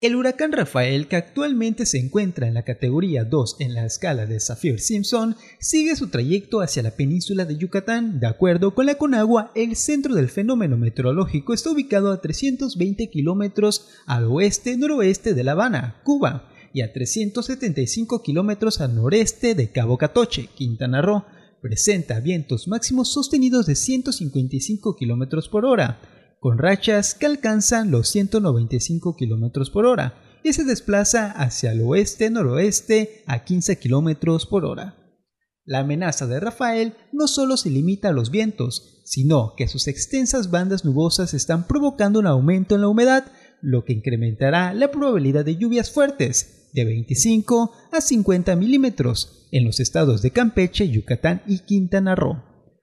El huracán Rafael, que actualmente se encuentra en la categoría 2 en la escala de Saffir-Simpson, sigue su trayecto hacia la península de Yucatán. De acuerdo con la Conagua, el centro del fenómeno meteorológico está ubicado a 320 kilómetros al oeste-noroeste de La Habana, Cuba, y a 375 kilómetros al noreste de Cabo Catoche, Quintana Roo. Presenta vientos máximos sostenidos de 155 kilómetros por hora con rachas que alcanzan los 195 km por hora y se desplaza hacia el oeste-noroeste a 15 km por hora. La amenaza de Rafael no solo se limita a los vientos, sino que sus extensas bandas nubosas están provocando un aumento en la humedad, lo que incrementará la probabilidad de lluvias fuertes de 25 a 50 milímetros en los estados de Campeche, Yucatán y Quintana Roo.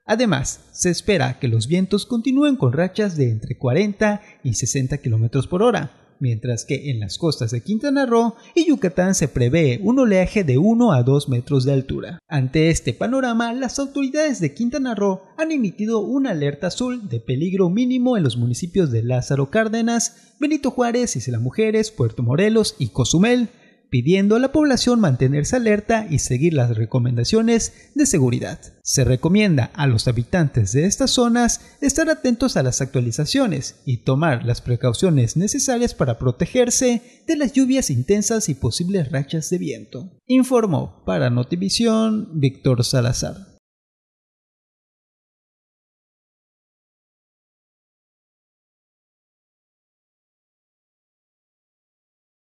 Además, se espera que los vientos continúen con rachas de entre 40 y 60 km por hora, mientras que en las costas de Quintana Roo y Yucatán se prevé un oleaje de 1 a 2 metros de altura. Ante este panorama, las autoridades de Quintana Roo han emitido una alerta azul de peligro mínimo en los municipios de Lázaro Cárdenas, Benito Juárez, Isla Mujeres, Puerto Morelos y Cozumel, pidiendo a la población mantenerse alerta y seguir las recomendaciones de seguridad. Se recomienda a los habitantes de estas zonas estar atentos a las actualizaciones y tomar las precauciones necesarias para protegerse de las lluvias intensas y posibles rachas de viento, informó para Notivisión Víctor Salazar.